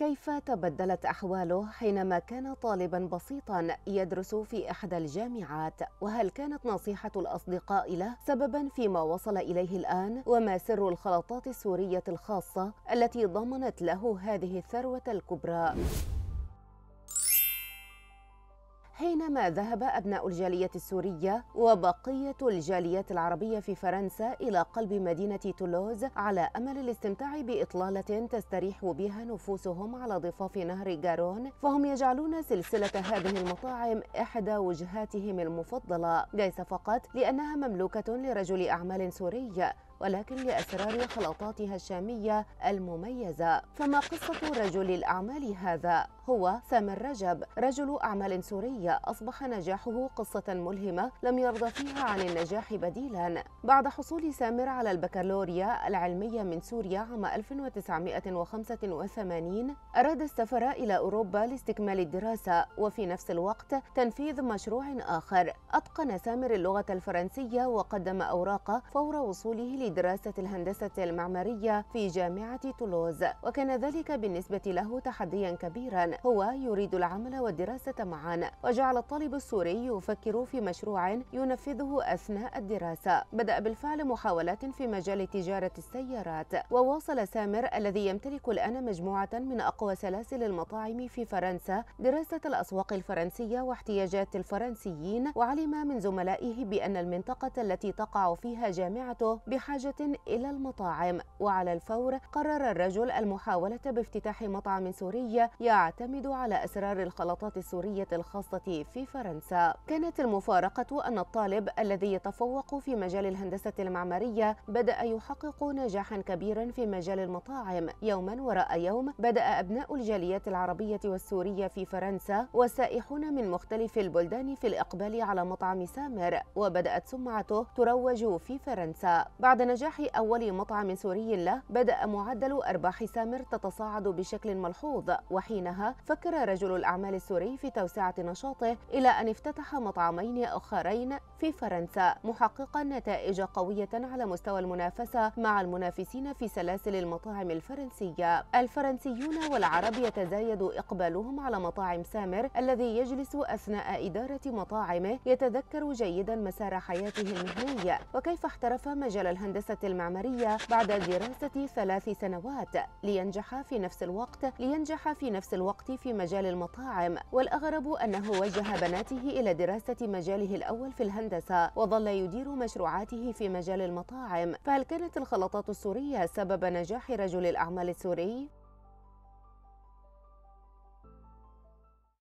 كيف تبدلت احواله حينما كان طالبا بسيطا يدرس في احدى الجامعات وهل كانت نصيحه الاصدقاء له سببا فيما وصل اليه الان وما سر الخلطات السوريه الخاصه التي ضمنت له هذه الثروه الكبرى حينما ذهب أبناء الجالية السورية وبقية الجاليات العربية في فرنسا إلى قلب مدينة تولوز على أمل الاستمتاع بإطلالة تستريح بها نفوسهم على ضفاف نهر جارون فهم يجعلون سلسلة هذه المطاعم إحدى وجهاتهم المفضلة ليس فقط لأنها مملوكة لرجل أعمال سوري ولكن لأسرار خلطاتها الشامية المميزة فما قصة رجل الأعمال هذا؟ هو سامر رجب رجل أعمال سوري أصبح نجاحه قصة ملهمة لم يرضى فيها عن النجاح بديلا بعد حصول سامر على البكالوريا العلمية من سوريا عام 1985 أراد السفر إلى أوروبا لاستكمال الدراسة وفي نفس الوقت تنفيذ مشروع آخر أتقن سامر اللغة الفرنسية وقدم أوراقه فور وصوله دراسة الهندسة المعمارية في جامعة تولوز وكان ذلك بالنسبة له تحديا كبيرا هو يريد العمل والدراسة معا وجعل الطالب السوري يفكر في مشروع ينفذه أثناء الدراسة بدأ بالفعل محاولات في مجال تجارة السيارات وواصل سامر الذي يمتلك الآن مجموعة من أقوى سلاسل المطاعم في فرنسا دراسة الأسواق الفرنسية واحتياجات الفرنسيين وعلم من زملائه بأن المنطقة التي تقع فيها جامعته بحاجة بحاجة إلى المطاعم وعلى الفور قرر الرجل المحاولة بافتتاح مطعم سوري يعتمد على أسرار الخلطات السورية الخاصة في فرنسا كانت المفارقة أن الطالب الذي يتفوق في مجال الهندسة المعمارية بدأ يحقق نجاحا كبيرا في مجال المطاعم يوما وراء يوم بدأ أبناء الجاليات العربية والسورية في فرنسا والسائحون من مختلف البلدان في الإقبال على مطعم سامر وبدأت سمعته تروج في فرنسا بعد نجاح أول مطعم سوري له بدأ معدل أرباح سامر تتصاعد بشكل ملحوظ وحينها فكر رجل الأعمال السوري في توسعة نشاطه إلى أن افتتح مطعمين آخرين في فرنسا محققا نتائج قوية على مستوى المنافسة مع المنافسين في سلاسل المطاعم الفرنسية الفرنسيون والعرب يتزايد إقبالهم على مطاعم سامر الذي يجلس أثناء إدارة مطاعمه يتذكر جيدا مسار حياته المهنية وكيف احترف مجال الهندسة الهندسة المعمارية بعد دراسة ثلاث سنوات لينجح في نفس الوقت لينجح في نفس الوقت في مجال المطاعم والأغرب أنه وجه بناته إلى دراسة مجاله الأول في الهندسة وظل يدير مشروعاته في مجال المطاعم فهل كانت الخلطات السورية سبب نجاح رجل الأعمال السوري؟